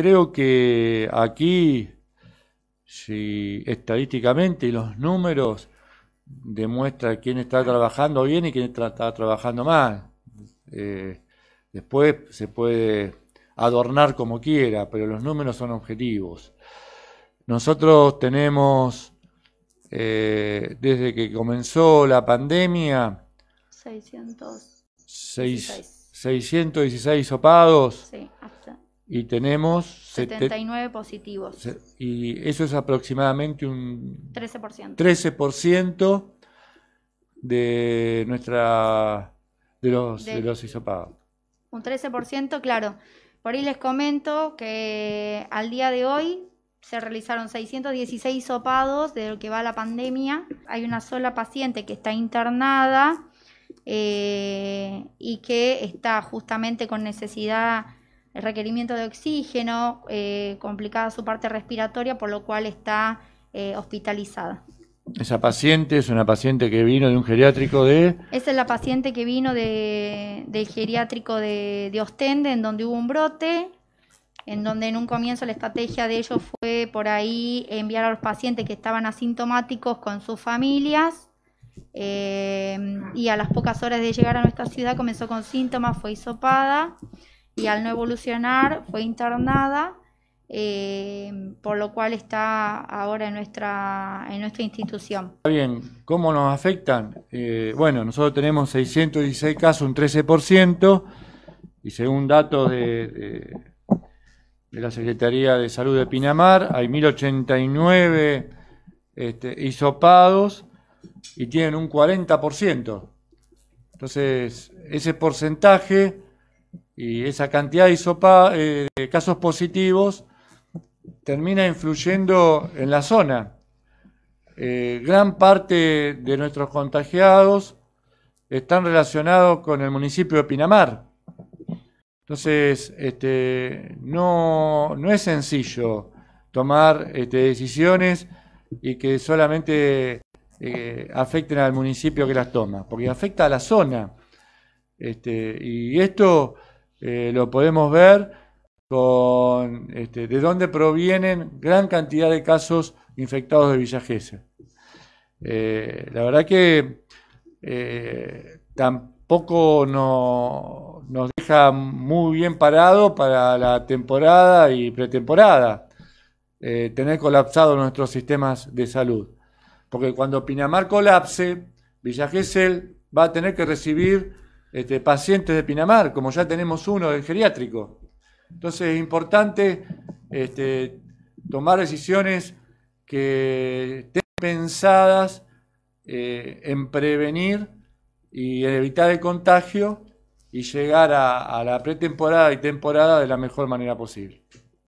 creo que aquí, si estadísticamente los números demuestran quién está trabajando bien y quién está, trabajando mal. Eh, después se puede adornar como quiera, pero los números son objetivos. Nosotros tenemos, eh, desde que comenzó la pandemia, 600, 616 sopados. Sí, hasta y tenemos 79 positivos. Y eso es aproximadamente un 13%. de nuestra de los de, los hisopados. Un 13%, claro. Por ahí les comento que al día de hoy se realizaron 616 hisopados de lo que va la pandemia. Hay una sola paciente que está internada eh, y que está justamente con necesidad requerimiento de oxígeno, eh, complicada su parte respiratoria, por lo cual está eh, hospitalizada. Esa paciente es una paciente que vino de un geriátrico de... Esa es la paciente que vino de, del geriátrico de, Ostende, en donde hubo un brote, en donde en un comienzo la estrategia de ellos fue por ahí enviar a los pacientes que estaban asintomáticos con sus familias eh, y a las pocas horas de llegar a nuestra ciudad comenzó con síntomas, fue hisopada y al no evolucionar fue internada, eh, por lo cual está ahora en nuestra, en nuestra institución. Bien, ¿cómo nos afectan? Eh, bueno, nosotros tenemos 616 casos, un 13%, y según datos de, de, la Secretaría de Salud de Pinamar, hay 1089 este, hisopados y tienen un 40%. Entonces, ese porcentaje y esa cantidad eh, de, casos positivos termina influyendo en la zona. Eh, gran parte de nuestros contagiados están relacionados con el municipio de Pinamar. Entonces, este, no, es sencillo tomar este, decisiones y que solamente eh, afecten al municipio que las toma, porque afecta a la zona. Este, y esto eh, lo podemos ver con este, de dónde provienen gran cantidad de casos infectados de Villa eh, la verdad que eh, tampoco nos deja muy bien parado para la temporada y pretemporada tener colapsado nuestros sistemas de salud. Porque cuando Pinamar colapse, Villa Gesell va a tener que recibir este, pacientes de Pinamar, como ya tenemos uno del geriátrico. Entonces es importante este, tomar decisiones que estén pensadas eh, en prevenir y evitar el contagio y llegar a la pretemporada y temporada de la mejor manera posible.